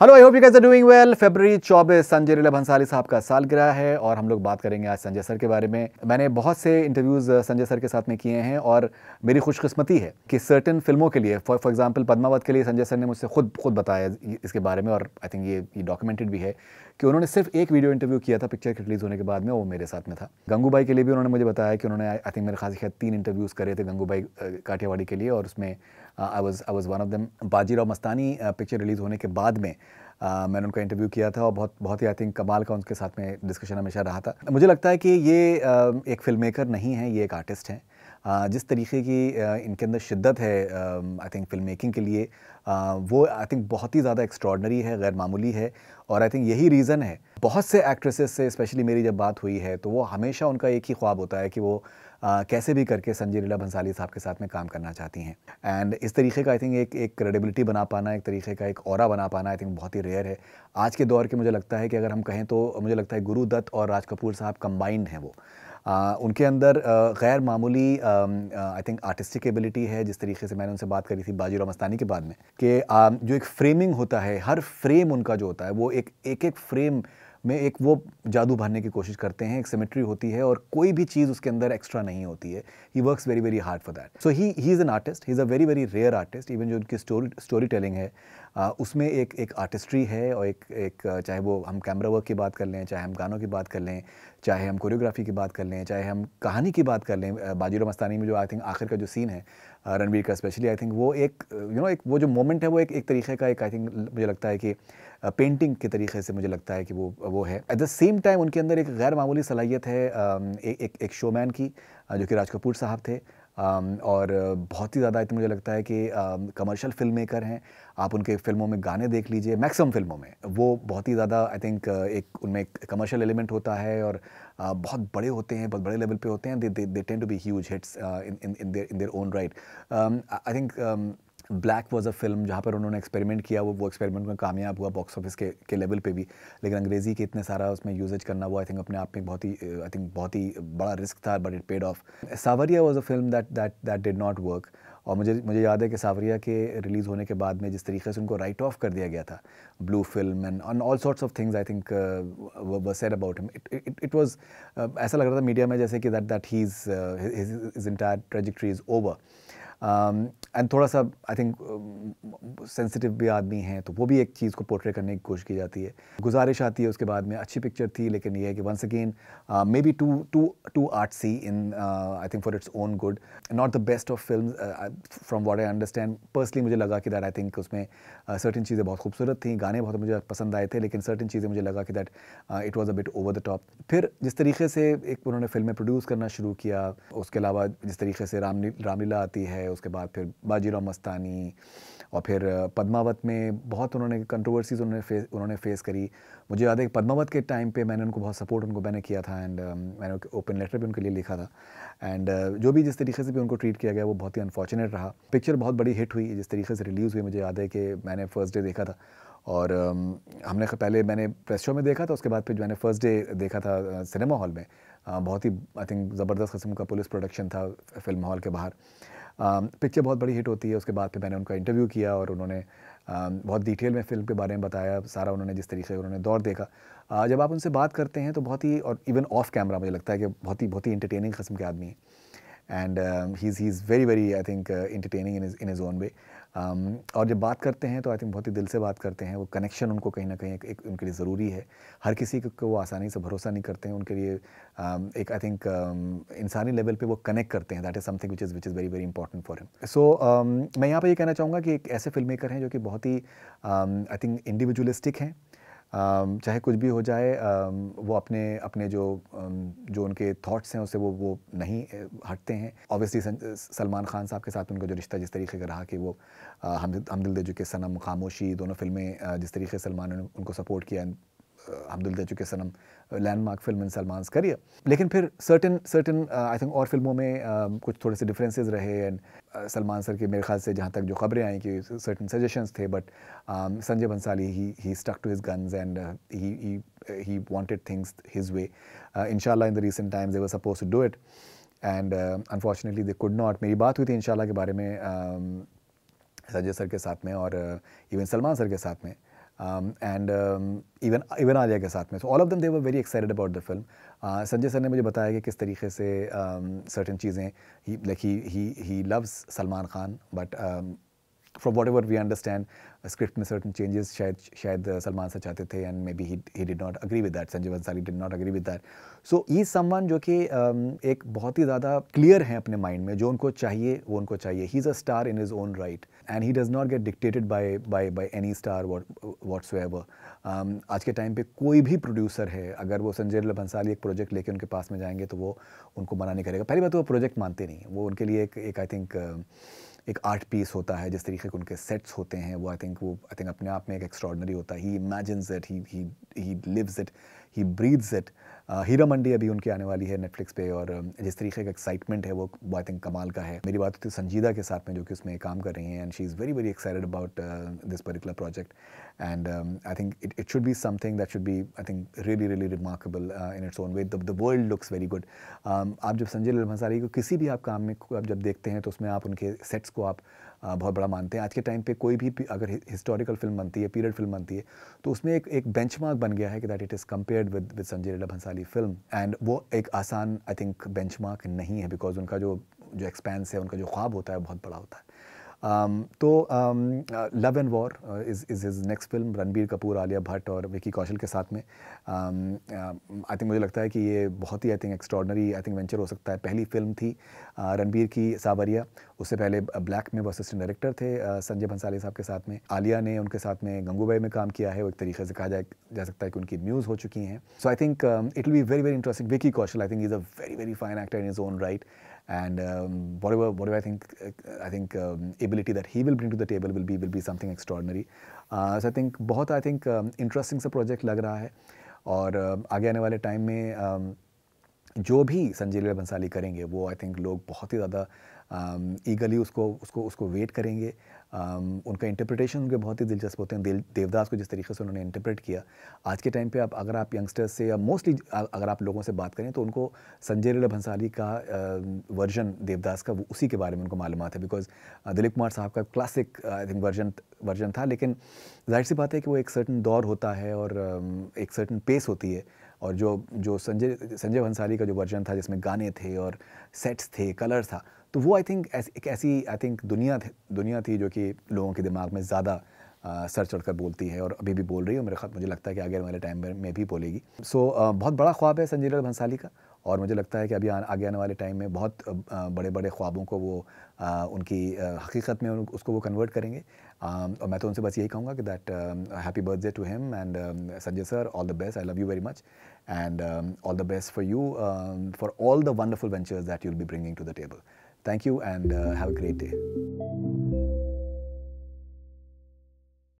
Hello I hope you guys are doing well फरवरी 24 संजय लीला भंसाली साहब का सालगिरह है और हम लोग बात करेंगे आज संजय सर के बारे में मैंने बहुत से इंटरव्यूज़ संजय सर के साथ में किए हैं और मेरी खुशकिस्मती है कि सर्टेन फिल्मों के लिए फॉर एग्जांपल पद्मावत के लिए संजय सर ने मुझसे खुद खुद बताया इसके बारे में और आई थिंक ये ये डॉक्यूमेंटेड भी है कि उन्होंने सिर्फ एक वीडियो इंटरव्यू किया था पिक्चर के रिलीज़ होने के बाद में वो मेरे साथ में था गंगूबाई के लिए भी उन्होंने मुझे बताया कि उन्होंने आई थिंक मेरे खास शायद तीन इंटरव्यूज़ करे थे गंगूबाई काठियावाड़ी के लिए और उसमें I was I was one of them Bajirao Mastani picture uh, release होने के बाद में Uh, मैंने उनका इंटरव्यू किया था और बहुत बहुत ही आई थिंक कमाल का उनके साथ में डिस्कशन हमेशा रहा था मुझे लगता है कि ये uh, एक फिल्म मेकर नहीं है ये एक आर्टिस्ट हैं uh, जिस तरीके की uh, इनके अंदर शिद्दत है आई थिंक फिल्म मेकिंग के लिए uh, वो आई थिंक बहुत ही ज़्यादा एक्स्ट्रॉडनरी है गैर मामूली है और आई थिंक यही रीज़न है बहुत से एक्ट्रेसेस से स्पेशली मेरी जब बात हुई है तो वो हमेशा उनका एक ही ख्वाब होता है कि वो आ, कैसे भी करके संजय लीला भंसाली साहब के साथ में काम करना चाहती हैं एंड इस तरीके का आई थिंक एक एक क्रेडिबिलिटी बना पाना एक तरीके का एक और बना पाना आई थिंक बहुत ही रेयर है आज के दौर के मुझे लगता है कि अगर हम कहें तो मुझे लगता है गुरु दत्त और राज कपूर साहब कंबाइंड हैं वो आ, उनके अंदर गैर मामूली आई थिंक आर्टिस्टिक एबिलिटी है जिस तरीके से मैंने उनसे बात करी थी बाजीराव मस्तानी के बाद में कि जो एक फ्रेमिंग होता है हर फ्रेम उनका जो होता है वो एक एक एक फ्रेम में एक वो जादू भरने की कोशिश करते हैं एक सिमेट्री होती है और कोई भी चीज़ उसके अंदर एक्स्ट्रा नहीं होती है he works very very hard for that so he he is an artist he is a very very rare artist even जो उनकी स्टोरी स्टोरी टेलिंग है उसमें एक एक आर्टिस्ट्री है और एक एक चाहे वो हम कैमरा वर्क की बात कर लें चाहे हम गानों की बात कर लें चाहे हम कोरियोग्राफी की बात कर लें चाहे हम कहानी की बात कर लें बाजी मस्तानी में जो आई थिंक आखिर का जो सीन है रणवीर का स्पेशली आई थिंक वो एक यू you नो know, एक वो जो मोमेंट है वो एक एक तरीके का एक आई थिंक मुझे लगता है कि पेंटिंग के तरीके से मुझे लगता है कि वो वो है एट द सेम टाइम उनके अंदर एक गैर मामूली सलाहियत है एक, एक शोमैन की जो कि राज कपूर साहब थे Um, और uh, बहुत ही ज़्यादा तो मुझे लगता है कि कमर्शियल फिल्म मेकर हैं आप उनके फिल्मों में गाने देख लीजिए मैक्सिमम फिल्मों में वो बहुत ही ज़्यादा आई थिंक uh, एक उनमें एक कमर्शियल एलिमेंट होता है और uh, बहुत बड़े होते हैं बहुत बड़े लेवल पे होते हैं they they tend to be huge hits in in their in their own right I think Black was a film जहाँ पर उन्होंने एक्सपेरिमेंट किया वो वो एक्सपेरिमेंट में कामयाब हुआ बॉक्स ऑफिस के के लेवल पे भी लेकिन अंग्रेज़ी के इतने सारा उसमें यूजेज करना वो आई थिंक अपने आप में बहुत ही आई थिंक बहुत ही बड़ा रिस्क था but it paid off Saawariya was a film that that that did not work और मुझे मुझे याद है कि सावरिया के रिलीज़ होने के बाद में जिस तरीके से उनको राइट ऑफ कर दिया गया था blue film and on all sorts of things I think said about him it was ऐसा लग रहा था मीडिया में जैसे कि that that he is entire trajectory is over and um, थोड़ा सा आई थिंक सेंसिटिव भी आदमी हैं तो वो भी एक चीज़ को पोर्ट्रे करने की कोशिश की जाती है गुजारिश आती है उसके बाद में अच्छी पिक्चर थी लेकिन ये है कि once again maybe to to to art see in I think for its own good not the best of film from what I understand personally मुझे लगा कि दैट आई थिंक उसमें सर्टन uh, चीज़ें बहुत खूबसूरत थी गाने बहुत मुझे पसंद आए थे लेकिन सर्टन चीज़ें मुझे लगा कि that it was a bit over the top फिर जिस तरीके से एक उन्होंने फिल्में प्रोड्यूस करना शुरू किया उसके अलावा जिस तरीके से रामली रामलीला आती है उसके बाद फिर बाजीराव मस्तानी और फिर पद्मावत में बहुत उन्होंने कंट्रोवर्सीज उन्होंने फेस उन्होंने फेस करी मुझे याद है पद्मावत के टाइम पे मैंने उनको बहुत सपोर्ट उनको मैंने किया था एंड मैंने ओपन लेटर भी उनके लिए लिखा था एंड जो भी जिस तरीके से भी उनको ट्रीट किया गया वो बहुत ही अनफॉर्चुनेट रहा पिक्चर बहुत बड़ी हिट हुई जिस तरीके से रिलीज़ हुई मुझे याद है कि मैंने फर्स्ट डे देखा था और हमने पहले मैंने प्रेस शो में देखा था उसके बाद फिर मैंने फर्स्ट डे देखा था सिनेमा हॉल में बहुत ही आई थिंक ज़बरदस्त किस्म का पुलिस प्रोडक्शन था फिल्म हॉल के बाहर पिक्चर बहुत बड़ी हिट होती है उसके बाद फिर मैंने उनका इंटरव्यू किया और उन्होंने बहुत डिटेल में फिल्म के बारे में बताया सारा उन्होंने जिस तरीके से उन्होंने दौर देखा जब आप उनसे बात करते हैं तो बहुत ही और इवन ऑफ कैमरा मुझे लगता है कि बहुत ही बहुत ही इंटरटेनिंग कस्म के आदमी हैं and he is he is very very I think entertaining in in his own way Um, और जब बात करते हैं तो आई थिंक बहुत ही दिल से बात करते हैं वो कनेक्शन उनको कहीं ना कहीं एक उनके लिए ज़रूरी है हर किसी को वो आसानी से भरोसा नहीं करते हैं उनके लिए um, एक आई थिंक um, इंसानी लेवल पे वो कनेक्ट करते हैं that is something which is which is very very important for him so मैं यहाँ पर ये कहना चाहूँगा कि एक ऐसे फिल्म मेकर हैं जो कि बहुत ही आई थिंक इंडिविजुअलिस्टिक हैं चाहे कुछ भी हो जाए वो अपने अपने जो जो उनके थॉट्स हैं उससे वो वो नहीं हटते हैं ऑब्वियसली सलमान खान साहब के साथ उनका जो रिश्ता जिस तरीके का रहा कि वो हम हमदिल देजू के सनम खामोशी दोनों फिल्में जिस तरीके सलमान ने उनको सपोर्ट किया अब्दुल दजू के सनम landmark film in Salman career लेकिन फिर सर्टन सर्टन आई थिंक और फिल्मों में uh, कुछ थोड़े से डिफरेंसेस रहे एंड uh, सलमान सर के मेरे ख्याल से जहाँ तक जो खबरें आई कि सर्टन सजेशंस थे but um, Sanjay Bhansali he he stuck to his guns and he he wanted things his way Inshallah in the recent times they were supposed to do it and unfortunately they could not मेरी बात हुई थी इनशाला के बारे में uh, sir के साथ में और इवन uh, सलमान सर के साथ में एंड इवन इवन आलिया के साथ में सो all of them they were very excited about the film Sanjay sir ने मुझे बताया कि किस तरीके से सर्टन चीज़ें he like he he loves Salman Khan but from whatever we understand, a script में certain changes शायद शायद सलमान सर चाहते थे and maybe he he did not agree with that. Sanjay Bhansali did not agree with that. So ये सम्मान जो कि एक बहुत ही ज़्यादा clear हैं अपने mind में जो उनको चाहिए वो उनको चाहिए. He's a star in his own right and he does not get dictated by by by any star what whatsoever. Um, आज के टाइम पे कोई भी प्रोड्यूसर है अगर वो संजय बंसाली एक प्रोजेक्ट लेके उनके पास में जाएंगे तो वो उनको मना नहीं करेगा पहली बात तो वो प्रोजेक्ट मानते नहीं वो उनके लिए एक आई थिंक एक आर्ट पीस होता है जिस तरीके के उनके सेट्स होते हैं वो आई थिंक वो आई थिंक अपने आप में एक एक्स्ट्रॉडनरी होता है he imagine it he lives it he breathes it Heera Mandi अभी उनकी आने वाली है नेटफ्लिक्स पे और um, जिस तरीके का एक्साइटमेंट है वो आई थिंक कमाल का है मेरी बात होती है संजीदा के साथ में जो कि उसमें काम कर रही हैं and she is very very excited about this particular project and I think it it should be something that should be I think really really remarkable in its own way the world looks very good आप जब संजय लील को किसी भी आप काम में आप जब देखते हैं तो उसमें आप उनके सेट्स को आप uh, बहुत बड़ा मानते हैं आज के टाइम पे कोई भी अगर हिस्टोरिकल फिल्म बनती है पीरियड फिल्म बनती है तो उसमें एक एक बेंचमार्क बन गया है कि that it is compare started with with Sanjay Leela Bhansali film and वो एक आसान आई थिंक बेंचमार्क नहीं है बिकॉज उनका जो जो एक्सपेंस है उनका जो ख्वाब होता है बहुत बड़ा होता है Um, तो Love and War is is his next film Ranbir Kapoor Alia Bhatt और विकी कौशल के साथ में आई um, थिंक um, मुझे लगता है कि ये बहुत ही I think extraordinary I think venture हो सकता है पहली फिल्म थी रणबीर uh, की सावरिया उससे पहले ब्लैक uh, में वो असिस्टेंट डायरेक्टर थे uh, संजय भंसाली साहब के साथ में आलिया ने उनके साथ में गंगूबाई में काम किया है वो एक तरीके से कहा जा, जा सकता है कि उनकी म्यूज़ हो चुकी हैं so I think it will be very very interesting Vicky Kaushal I think is a very very fine actor in his own right and um, whatever whatever I think uh, I think um, ability that he will bring to the table will be will be something extraordinary. Uh, so I think बहुत I think um, interesting सा project लग रहा है और uh, आगे आने वाले time में um, जो भी संजय लीला बंसाली करेंगे वो I think लोग बहुत ही ज़्यादा ईगली um, उसको उसको उसको वेट करेंगे um, उनका इंटरप्रिटेशन उनके बहुत ही दिलचस्प होते हैं देवदास को जिस तरीके से उन्होंने इंटरप्रेट किया आज के टाइम पे आप अगर आप यंगस्टर्स से या मोस्टली अगर आप लोगों से बात करें तो उनको संजय लीला भंसाली का वर्जन देवदास का वो उसी के बारे में उनको मालूम है बिकॉज दिलीप कुमार साहब का classic I think version version था लेकिन जाहिर सी बात है कि वो एक सर्टन दौर होता है और एक सर्टन पेस होती है और जो जो संजय संजय भंसाली का जो वर्जन था जिसमें गाने थे और सेट्स थे कलर था तो वो आई थिंक एक ऐसी आई थिंक दुनिया थी दुनिया थी जो कि लोगों के दिमाग में ज़्यादा सर चढ़कर बोलती है और अभी भी बोल रही है मेरे खत मुझे लगता है कि आगे वाले टाइम में भी बोलेगी सो so, बहुत बड़ा ख्वाब है संजय भंसाली का और मुझे लगता है कि अभी आगे आने वाले टाइम में बहुत बड़े बड़े ख्वाबों को वो उनकी हकीकत में उसको वो कन्वर्ट करेंगे और मैं तो उनसे बस यही कहूँगा कि that happy birthday to him and Sanjay sir all the best I love you very much and all the best for you for all the wonderful ventures that will be bringing to the table thank you and have a great day